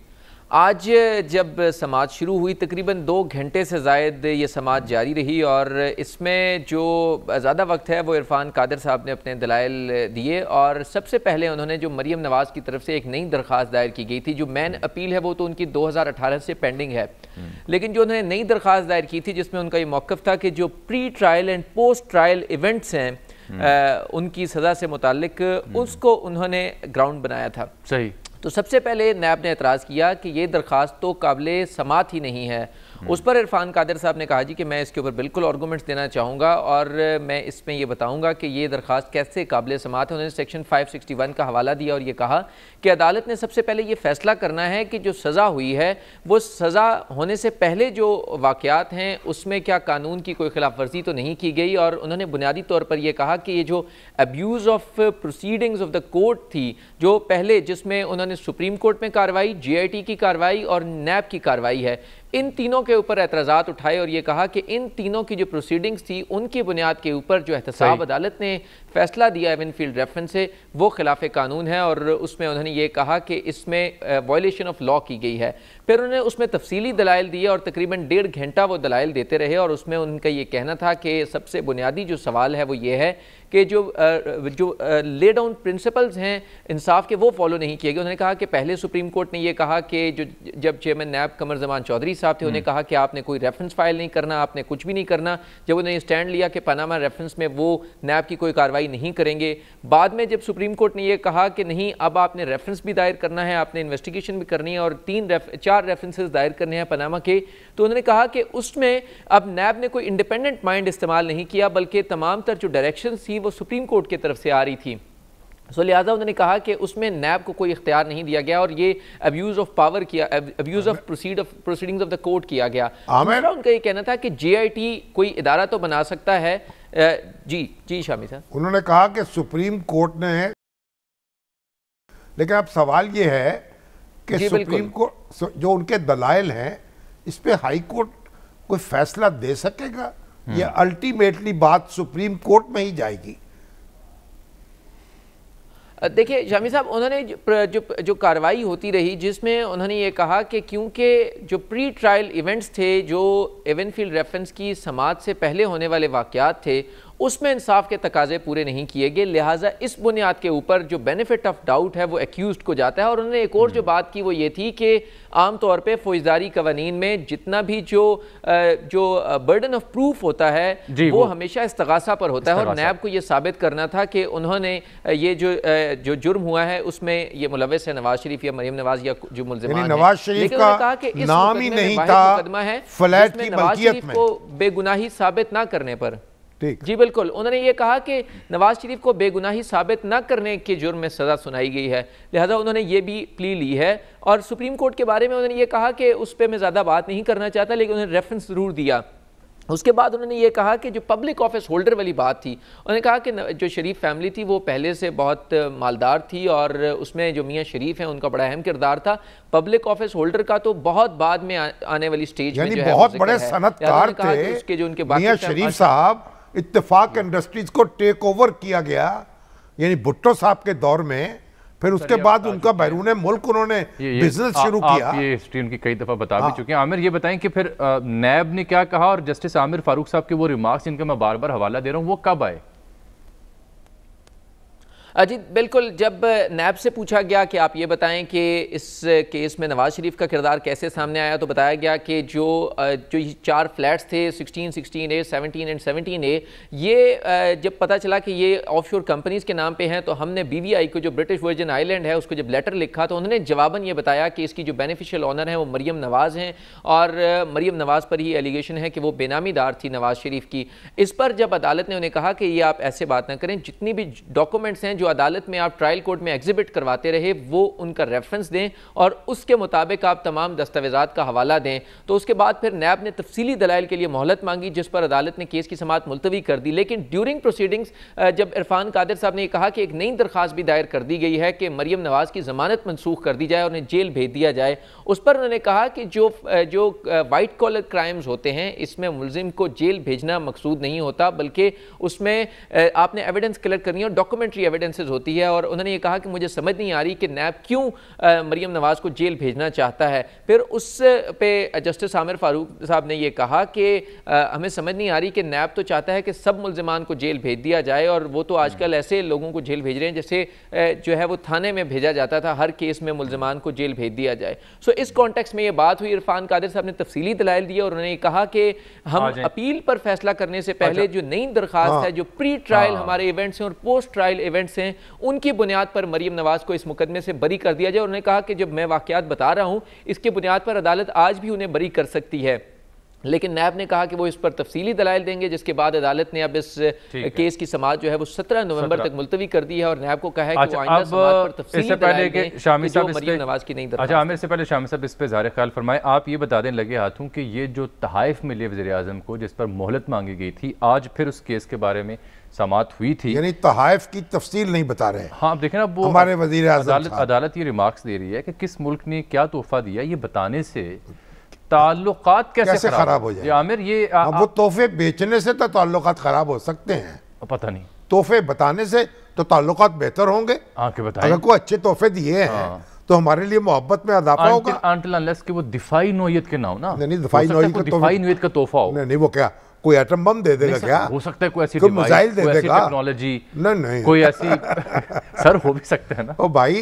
आज जब समाज शुरू हुई तकरीबन दो घंटे से जायद ये समाज जारी रही और इसमें जो ज़्यादा वक्त है वो इरफान कादर साहब ने अपने दलाइल दिए और सबसे पहले उन्होंने जो मरीम नवाज़ की तरफ से एक नई दरख्वास्त दायर की गई थी जो मैन अपील है वो तो उनकी 2018 से पेंडिंग है हम्म। लेकिन जो उन्होंने नई दरख्वास्त दायर की थी जिसमें उनका ये मौक़ था कि जो pre trial and post trial events हैं आ, हम्म। उनकी सज़ा से मुतक हम्म। उसको उन्होंने ग्राउंड बनाया था सही तो सबसे पहले नैब ने एतराज़ किया कि ये दरख्वास्त तो काबिल समात ही नहीं है हम्म। उस पर इरफान कादिर साहब ने कहा जी कि मैं इसके ऊपर बिल्कुल आर्गूमेंट्स देना चाहूँगा और मैं इसमें यह बताऊँगा कि ये दरख्वास्त कैसे काबिल समात है उन्होंने सेक्शन फाइव सिक्सटी वन का हवाला दिया और ये कहा कि अदालत ने सबसे पहले ये फैसला करना है कि जो सज़ा हुई है वो सज़ा होने से पहले जो वाक़ात हैं उसमें क्या कानून की कोई खिलाफ वर्जी तो नहीं की गई और उन्होंने बुनियादी तौर पर यह कहा कि ये जो abuse of proceedings of the court थी जो पहले जिसमें उन्होंने सुप्रीम कोर्ट में कार्रवाई जी आई टी की कार्रवाई और नैब की कार्रवाई है इन तीनों के ऊपर एतराज़ात उठाए और ये कहा कि इन तीनों की जो प्रोसीडिंग्स थी उनकी बुनियाद के ऊपर जो एहतसाब अदालत ने फैसला दिया एवन फील्ड रेफरेंस से वो खिलाफ कानून है और उसमें उन्होंने ये कहा कि इसमें वायलेशन ऑफ लॉ की गई है फिर उन्होंने उसमें तफसीली दलाइल दिए और तकरीबन डेढ़ घंटा वो दलाइल देते रहे और उसमें उनका ये कहना था कि सबसे बुनियादी जो सवाल है वो ये है कि जो जो ले डाउन प्रिंसिपल्स हैं इंसाफ के वो फॉलो नहीं किए गए उन्होंने कहा कि पहले सुप्रीम कोर्ट ने ये कहा कि जो जब चेयरमैन नायब कमर जमान चौधरी साहब थे उन्हें हम्म। कहा कि आपने कोई रेफरेंस फाइल नहीं करना आपने कुछ भी नहीं करना जब उन्होंने स्टैंड लिया कि पनामा रेफरेंस में वो नैब की कोई कार्रवाई कार्रवाई नहीं करेंगे बाद में जब सुप्रीम कोर्ट ने यह कहा कि नहीं अब आपने रेफरेंस भी दायर करना है आपने इन्वेस्टिगेशन भी करनी है और तीन रेफ, चार रेफरेंसेस दायर करने हैं पनामा के तो उन्होंने कहा कि उसमें अब नैब ने कोई इंडिपेंडेंट माइंड इस्तेमाल नहीं किया बल्कि तमाम तर जो डायरेक्शन थी वो सुप्रीम कोर्ट की तरफ से आ रही थी सो so, लिहाजा उन्होंने कहा कि उसमें नैब को कोई इख्तियार नहीं दिया गया और ये अब्यूज़ ऑफ पावर किया abuse of proceed of proceedings of the court किया गया दूसरा उनका ये कहना था कि जेआईटी कोई इदारा तो बना सकता है जी जी शामी साहब उन्होंने कहा कि सुप्रीम कोर्ट ने लेकिन अब सवाल ये है कि सुप्रीम कोर्ट जो उनके दलाइल हैं इस पर हाई कोर्ट कोई फैसला दे सकेगा या हम्म। अल्टीमेटली बात सुप्रीम कोर्ट में ही जाएगी देखिए शामी साहब उन्होंने जो जो, कार्रवाई होती रही जिसमें उन्होंने ये कहा कि क्योंकि जो प्री ट्रायल इवेंट्स थे जो एवनफील्ड रेफरेंस की समाज से पहले होने वाले वाक़ थे उसमें इंसाफ के तकाजे पूरे नहीं किए गए लिहाजा इस बुनियाद के ऊपर जो बेनिफिट ऑफ डाउट है वो एक्यूज को जाता है और उन्होंने एक और जो हम्म। बात की वो ये थी कि आमतौर पर फौजदारी कवानीन में जितना भी जो जो बर्डन ऑफ प्रूफ होता है वो, वो हमेशा इसतगासा पर होता है और नैब को ये साबित करना था कि उन्होंने ये जो जो जुर्म हुआ है उसमें ये मुलविस है नवाज शरीफ या मरीम नवाज या जो मुलजमान नवाज शरीफ का नाम ही नहीं था मुकदमा है फ्लैट की नवाज शरीफ को बेगुनाही साबित ना करने पर जी बिल्कुल उन्होंने ये कहा कि नवाज शरीफ को बेगुनाही साबित न करने के जुर्म में सज़ा सुनाई गई है लिहाजा उन्होंने ये भी प्ली ली है और सुप्रीम कोर्ट के बारे में उन्होंने ये कहा कि उस पर मैं ज़्यादा बात नहीं करना चाहता लेकिन उन्होंने रेफरेंस ज़रूर दिया उसके बाद उन्होंने ये कहा कि जो पब्लिक ऑफिस होल्डर वाली बात थी उन्होंने कहा कि जो शरीफ फैमिली थी वो पहले से बहुत मालदार थी और उसमें जो मियाँ शरीफ हैं उनका बड़ा अहम किरदार था पब्लिक ऑफिस होल्डर का तो बहुत बाद में आने वाली स्टेज में बहुत बड़े सनतकार थे उसके जो उनके शरीफ साहब इतफाक इंडस्ट्रीज को टेक ओवर किया गया यानी भुट्टो साहब के दौर में फिर उसके बाद उनका बैरून मुल्क उन्होंने बिजनेस शुरू किया ये हिस्ट्री उनकी कई दफा बता भी हाँ। चुके हैं आमिर ये बताएं कि फिर नैब ने क्या कहा और जस्टिस आमिर फारूक साहब के वो रिमार्क्स जिनका मैं बार बार हवाला दे रहा हूँ वो कब आए अजीत बिल्कुल जब नैब से पूछा गया कि आप ये बताएं कि इस केस में नवाज शरीफ का किरदार कैसे सामने आया तो बताया गया कि जो जो ये चार फ्लैट्स थे 16, 16 ए 17 एंड 17 ए ये जब पता चला कि ये ऑफशोर कंपनीज के नाम पे हैं तो हमने बीवीआई को जो ब्रिटिश वर्जन आइलैंड है उसको जब लेटर लिखा तो उन्होंने जवाबन ये बताया कि इसकी जो बेनिफिशियल ऑनर है वो मरीम नवाज़ हैं और मरीम नवाज़ पर ही एलिगेशन है कि वो बेनामीदार थी नवाज़ शरीफ की इस पर जब अदालत ने उन्हें कहा कि ये आप ऐसे बात ना करें जितनी भी डॉक्यूमेंट्स हैं जो जो अदालत में आप ट्रायल कोर्ट में एग्जिबिट करवाते रहे वो उनका रेफरेंस दें और उसके मुताबिक आप तमाम दस्तावेजा का हवाला दें तो उसके बाद फिर नैब ने तफसीली दलाइल के लिए मोहलत मांगी जिस पर अदालत ने केस की समात मुलतवी कर दी लेकिन ड्यूरिंग प्रोसीडिंग्स जब इरफान कादिर साहब ने कहा कि एक नई दरख्वास्त भी दायर कर दी गई है कि मरियम नवाज की जमानत मनसूख कर दी जाए और उन्हें जेल भेज दिया जाए उस पर उन्होंने कहा कि जो जो वाइट कॉलर क्राइम्स होते हैं इसमें मुलिम को जेल भेजना मकसूद नहीं होता बल्कि उसमें आपने एविडेंस कलेक्ट करनी है और डॉक्यूमेंट्री एविडेंस ग्रीवेंसेज होती है और उन्होंने ये कहा कि मुझे समझ नहीं आ रही कि नैब क्यों मरीम नवाज़ को जेल भेजना चाहता है फिर उस पे जस्टिस आमिर फारूक साहब ने यह कहा कि हमें समझ नहीं आ रही कि नैब तो चाहता है कि सब मुलजमान को जेल भेज दिया जाए और वो तो आजकल हम्म। ऐसे लोगों को जेल भेज रहे हैं जैसे जो है वो थाने में भेजा जाता था हर केस में मुलजमान को जेल भेज दिया जाए सो इस कॉन्टेक्स में ये बात हुई इरफान कादिर साहब ने तफसीली दलाइल दी और उन्होंने ये कहा कि हम अपील पर फैसला करने से पहले अच्छा। जो नई दरखास्त हाँ। है जो प्री ट्रायल हाँ। हमारे इवेंट्स हैं और पोस्ट ट्रायल इवेंट्स हैं हैं उनकी बुनियाद पर मरीम नवाज को इस मुकदमे से बरी कर दिया जाए उन्होंने कहा कि जब मैं वाक़ात बता रहा हूँ इसकी बुनियाद पर अदालत आज भी उन्हें बरी कर सकती है लेकिन नैब ने कहा कि वो इस पर तफसीली दलाइल देंगे जिसके बाद अदालत ने अब इस केस की समाज जो है वो सत्रह नवंबर तक मुलतवी कर दी है और नैब को कहा है कि अच्छा, आइंदा समाज पर तफसीली पहले कि शामी साहब इस नवाज की नहीं अच्छा आमिर से पहले शामी साहब इस पे जाहिर ख्याल फरमाए आप ये बता दें लगे हाथों कि ये जो तहफ मिले वजी अजम को जिस पर मोहलत मांगी गई थी आज फिर उस केस के बारे में समात हुई थी यानी तहाइफ की तफसील नहीं बता रहे हाँ आप देखें ना वो हमारे वजीर अदालत अदालत ये रिमार्क्स दे रही है कि किस मुल्क ने क्या तोहफा दिया ये बताने से ताल्लुकात कैसे, कैसे खराब हो जाए आमिर ये हाँ, आ, वो तोहफे बेचने से तो ताल्लुकात खराब हो सकते हैं पता नहीं तोहफे बताने से तो ताल्लुकात बेहतर होंगे अगर कोई अच्छे तोहफे दिए हैं हाँ। तो हमारे लिए मोहब्बत में अदाफा होगा आंटिल अनलेस कि वो दिफाई नोयत के ना हो ना नहीं दिफाई नोयत का तोहफा हो नहीं वो क्या कोई एटम बम दे देगा क्या हो सकता है कोई ऐसी कोई मिसाइल दे देगा टेक्नोलॉजी नहीं नहीं कोई ऐसी सर हो भी सकता है ना ओ भाई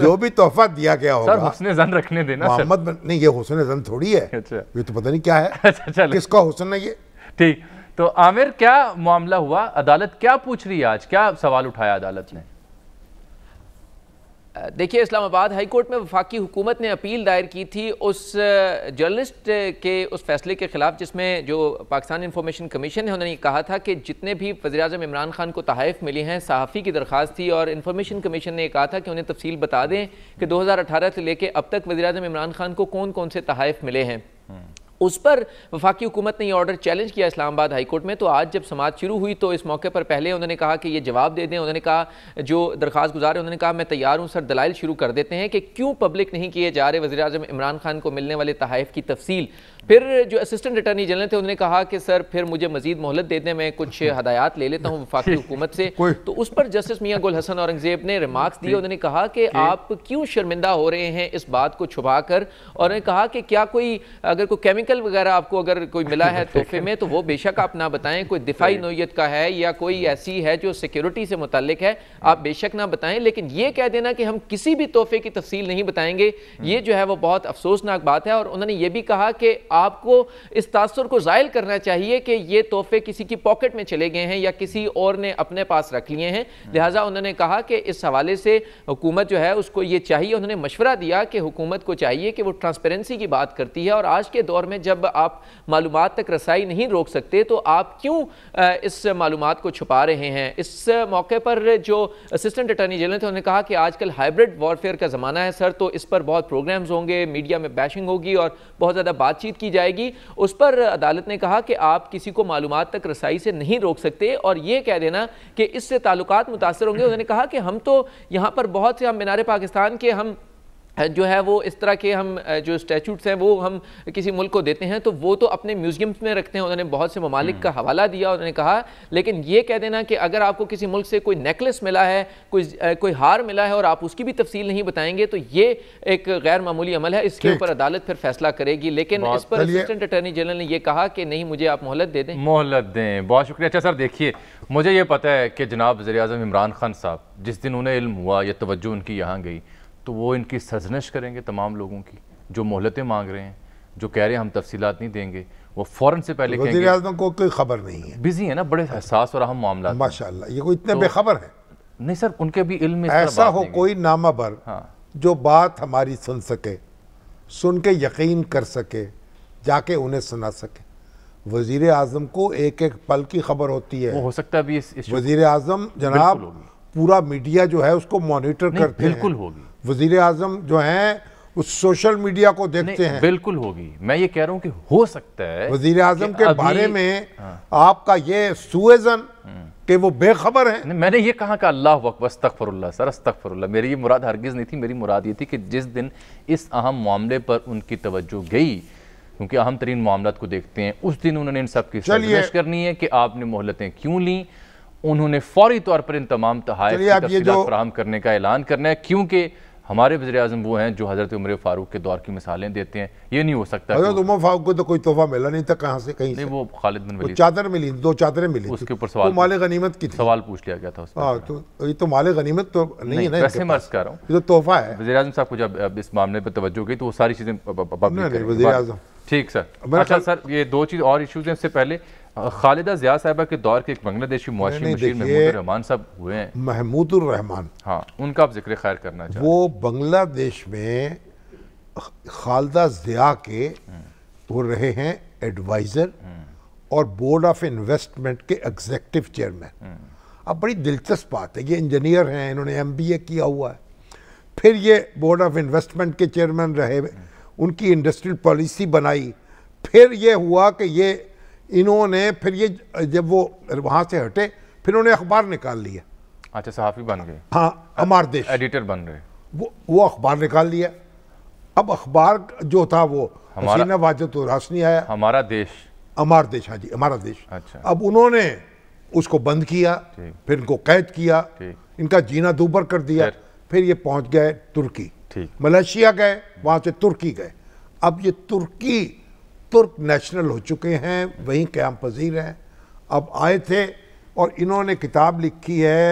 जो भी तोहफा दिया गया होगा सर हुस्न जन रखने देना मोहम्मद नहीं ये हुस्न जन थोड़ी है अच्छा ये तो पता नहीं क्या है अच्छा किसका हुस्न है ये ठीक तो आमिर क्या मामला हुआ अदालत क्या पूछ रही है आज क्या सवाल उठाया अदालत ने देखिए इस्लामाबाद हाई कोर्ट में वफाकी हुकूमत ने अपील दायर की थी उस जर्नलिस्ट के उस फैसले के ख़िलाफ़ जिसमें जो पाकिस्तान इंफॉर्मेशन कमीशन है उन्होंने कहा था कि जितने भी वजी अजम इमरान खान को तहफ़ मिले हैं सहाफ़ी की दरख्वास्त थी और इंफॉर्मेशन कमीशन ने कहा था कि उन्हें तफसील बता दें कि दो हज़ार अठारह से लेकर अब तक वजी अजम इमरान खान को कौन कौन से तहफ़ मिले हैं हम्म। उस पर वफाकी हुकूमत ने यह ऑर्डर चैलेंज किया इस्लामाबाद हाईकोर्ट में तो आज जब समाज शुरू हुई तो इस मौके पर पहले उन्होंने कहा कि ये जवाब दे दें उन्होंने कहा जो दरख्वास्त गुजार है उन्होंने कहा मैं तैयार हूँ सर दलाइल शुरू कर देते हैं कि क्यों पब्लिक नहीं किए जा रहे वजी अजम इमरान खान को मिलने वाले तहफ़ की तफसील फिर जो असिस्टेंट अटर्नी जनरल थे उन्होंने कहा कि सर फिर मुझे मजीद मोहलत दे दें मैं कुछ हदायत ले लेता हूँ वफाकी हुकूमत से तो उस पर जस्टिस मियाँ गुल हसन औरंगजेब ने रिमार्क्स दिए उन्होंने कहा कि आप क्यों शर्मिंदा हो रहे हैं इस बात को छुपा कर और उन्होंने कहा कि क्या कोई अगर कोई केमिकल वगैरह आपको अगर कोई मिला है तोहफे में तो वो बेशक आप ना बताएं कोई दिफाई नोयत का है या कोई ऐसी है जो सिक्योरिटी से मुतलिक है आप बेशक ना बताएं लेकिन ये कह देना कि हम किसी भी तोहफे की तफसील नहीं बताएंगे हम्म। ये जो है वो बहुत अफसोसनाक बात है और उन्होंने ये भी कहा कि आपको इस तासर को ज़ायल करना चाहिए कि ये तोहफे किसी की पॉकेट में चले गए हैं या किसी और ने अपने पास रख लिए हैं लिहाजा उन्होंने कहा कि इस हवाले से हुकूमत जो है उसको ये चाहिए उन्होंने मशवरा दिया कि हुकूमत को चाहिए कि वो ट्रांसपेरेंसी की बात करती है और आज के दौर में जब आप मालूम तक रसाई नहीं रोक सकते तो आप क्यों इस मालूम को छुपा रहे हैं इस मौके पर जो असिस्टेंट अटर्नी जनरल थे उन्होंने कहा कि आजकल हाइब्रिड वॉरफेयर का ज़माना है सर तो इस पर बहुत प्रोग्राम्स होंगे मीडिया में बैशिंग होगी और बहुत ज़्यादा बातचीत की जाएगी उस पर अदालत ने कहा कि आप किसी को मालूम तक रसाई से नहीं रोक सकते और यह कह देना कि इससे ताल्लुक मुतासर होंगे उन्होंने कहा कि हम तो यहाँ पर बहुत से हम मीनार पाकिस्तान के हम जो है वो इस तरह के हम जो स्टैचूट्स हैं वो हम किसी मुल्क को देते हैं तो वो तो अपने म्यूजियम्स में रखते हैं उन्होंने बहुत से ममालिक का हम्म। हवाला दिया उन्होंने कहा लेकिन ये कह देना कि अगर आपको किसी मुल्क से कोई नेकलेस मिला है कोई कोई हार मिला है और आप उसकी भी तफसील नहीं बताएंगे तो ये एक गैर मामूली अमल है इसके ऊपर अदालत फिर फैसला करेगी लेकिन इस पर असिस्टेंट अटर्नी जनरल ने यह कहा कि नहीं मुझे आप मोहलत दे दें मोहलत दें बहुत शुक्रिया अच्छा सर देखिए मुझे ये पता है कि जनाब वजे अजम इमरान खान साहब जिस दिन उन्हें इल्म हुआ यह तोज्जो उनकी यहाँ गई तो वो इनकी सजनश करेंगे तमाम लोगों की जो मोहलतें मांग रहे हैं जो कह रहे हैं हम तफसी नहीं देंगे वो फ़ौरन से पहले वजी को कोई खबर नहीं है बिजी है ना बड़े एहसास और अहम मामला माशा ये कोई इतने तो, बेखबर है नहीं सर उनके भी इल्म ऐसा हो कोई नामा भर हाँ। जो बात हमारी सुन सके सुन के यकीन कर सके जाके उन्हें सुना सके वजीर आजम को एक एक पल की खबर होती है वो हो सकता है वजीर आजम जनाब पूरा मीडिया जो है उसको मॉनिटर कर बिल्कुल होगी वजीर आजम जो हैं उस सोशल मीडिया को देखते हैं बिल्कुल होगी मैं ये कह रहा हूँ कि हो सकता है वजीर आजम के बारे में हाँ। आपका ये सुएजन हम्म। कि वो बेखबर हैं मैंने ये कहा कि अल्लाह वस्तफ़रल्ला सर अस्तफर मेरी ये मुराद हरगिज़ नहीं थी मेरी मुराद ये थी कि जिस दिन इस अहम मामले पर उनकी तवज्जो गई क्योंकि अहम तरीन मामला को देखते हैं उस दिन उन्होंने इन सब की सर्विश करनी है कि आपने मोहलतें क्यों ली उन्होंने फौरी तौर पर इन तमाम तहायफ फराम करने का ऐलान करना है क्योंकि हमारे वजी अजम वो हैं जो हज़रत उम्र फारूक के दौर की मिसालें देते हैं ये नहीं हो सकता हज़रत उम्र फारूक को तो कोई तोहफा मिला नहीं था कहाँ से कहीं नहीं से। वो खालिद बन वलीद चादर मिली दो चादरें मिली उसके ऊपर सवाल तो गनीमत की सवाल पूछ लिया गया था उसका हाँ, तो ये तो माले गनीमत तो नहीं है वैसे मर्ज कर रहा हूँ तो तोहफा है वजी अजम साहब को जब इस मामले पर तवज्जो गई तो वो सारी चीज़ें ठीक सर अच्छा सर ये दो चीज़ और इशूज़ हैं इससे पहले खालिदा जिया साहबा के दौर के एक बांग्लादेशी महमूद रहमान साहब हुए हैं महमूद हाँ उनका आप जिक्र खैर करना चाहिए वो बांग्लादेश में खालिदा जिया के वो रहे हैं एडवाइज़र हम्म। और बोर्ड ऑफ इन्वेस्टमेंट के एग्जेक्टिव चेयरमैन हम्म। अब बड़ी दिलचस्प बात है ये इंजीनियर हैं इन्होंने एम बी ए किया हुआ है फिर ये बोर्ड ऑफ इन्वेस्टमेंट के चेयरमैन रहे हम्म। उनकी इंडस्ट्रियल पॉलिसी बनाई फिर ये हुआ कि ये इन्होंने फिर ये जब वो वहां से हटे फिर उन्होंने अखबार निकाल लिया अच्छा सहाफ़ी बन गए हाँ हमार देश एडिटर बन रहे वो वो अखबार निकाल लिया अब अखबार जो था वो हमारा वाजत तो नहीं आया हमारा देश हमार देश हाँ जी हमारा देश अच्छा अब उन्होंने उसको बंद किया फिर इनको कैद किया इनका जीना दूबर कर दिया फिर, फिर ये पहुंच गए तुर्की मलेशिया गए वहां से तुर्की गए अब ये तुर्की तुर्क नेशनल हो चुके हैं वहीं क्याम पजीर हैं अब आए थे और इन्होंने किताब लिखी है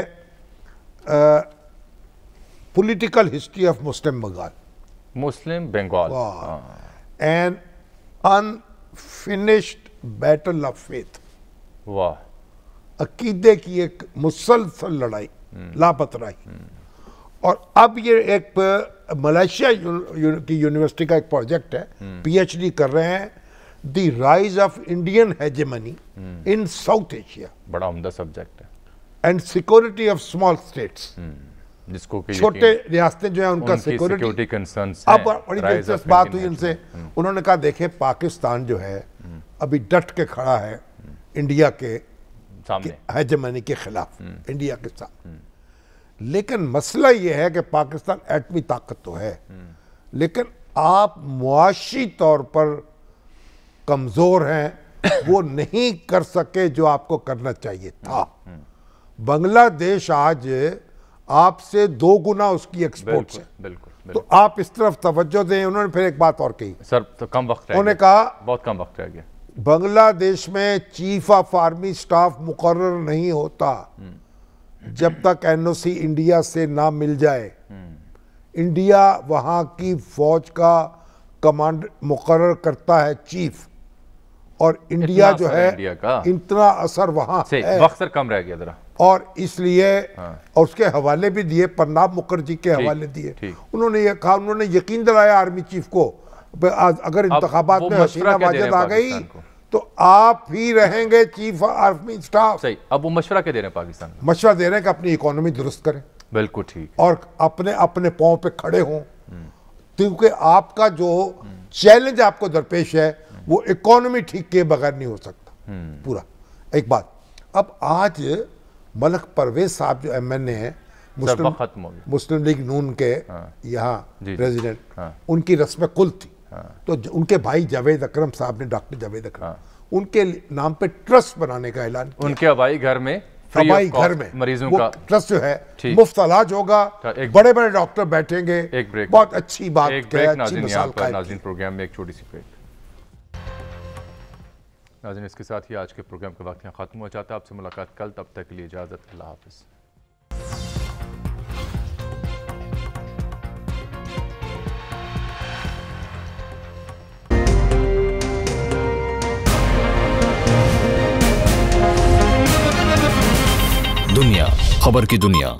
political history of Muslim Bengal Muslim Bengal and unfinished battle of faith वाह अकीदे की एक मुसलसल लड़ाई हम्म। लापतराही हम्म। और अब ये एक मलेशिया की यूनिवर्सिटी का एक प्रोजेक्ट है पीएचडी हम्म। कर रहे हैं the rise of Indian hegemony mm. in South Asia. बड़ा उम्दा सब्जेक्ट है. And security of small states. Mm. जिसको छोटे रियासतें जो है उनका सिक्योरिटी कंसर्न्स अब बड़ी दिलचस्प बात हुई उनसे hmm. उन्होंने कहा देखे पाकिस्तान जो है hmm. अभी डट के खड़ा है hmm. इंडिया के सामने के खिलाफ इंडिया के साथ लेकिन मसला यह है कि पाकिस्तान एटमी ताकत तो है लेकिन आप मुआशी तौर पर कमज़ोर हैं वो नहीं कर सके जो आपको करना चाहिए था बांग्लादेश आज आपसे दो गुना उसकी एक्सपोर्ट है बिल्कुल तो आप इस तरफ तवज्जो दें उन्होंने फिर एक बात और कही सर तो कम वक्त उन्होंने कहा बहुत कम वक्त रह गया बांग्लादेश में चीफ ऑफ आर्मी स्टाफ मुकर नहीं होता हम्म। जब तक एनओसी इंडिया से ना मिल जाए इंडिया हम्म। वहां की फौज का कमांड मुकर करता है चीफ और इंडिया जो है इंडिया का इतना असर वहां अक्सर कम रह गया और इसलिए हाँ। और उसके हवाले भी दिए प्रणाब मुखर्जी के हवाले दिए उन्होंने ये कहा उन्होंने यकीन दिलाया आर्मी चीफ को अगर इंतबात में हसीना वाजिद आ गई तो आप ही रहेंगे चीफ आर्मी स्टाफ सही अब वो मशवरा के दे रहे हैं पाकिस्तान मशवरा दे रहे हैं कि अपनी इकोनॉमी दुरुस्त करें बिल्कुल ठीक और अपने अपने पाओ पे खड़े हों हम्म। क्योंकि आपका जो हम्म। चैलेंज आपको दरपेश है वो इकोनॉमी ठीक के बगैर नहीं हो सकता हम्म। पूरा एक बात अब आज मलक परवेज साहब जो एम एन ए है मुस्लिम मुस्लिम लीग नून के हाँ, यहाँ प्रेसिडेंट हाँ, उनकी रस्म कुल थी हाँ, तो उनके भाई जावेद अकरम साहब ने डॉक्टर जावेद अकरम हाँ, उनके नाम पे ट्रस्ट बनाने का ऐलान किया उनके अबाई घर में अबाई घर में मरीजों का ट्रस्ट जो है मुफ्त इलाज होगा बड़े बड़े डॉक्टर बैठेंगे बहुत अच्छी बात एक ब्रेक प्रोग्राम में एक छोटी सी ब्रेक नाजन इसके साथ ही आज के प्रोग्राम का वक्त यहाँ ख़त्म हो जाता है आपसे मुलाकात कल तब तक के लिए इजाज़त अल्लाह हाफ़ दुनिया खबर की दुनिया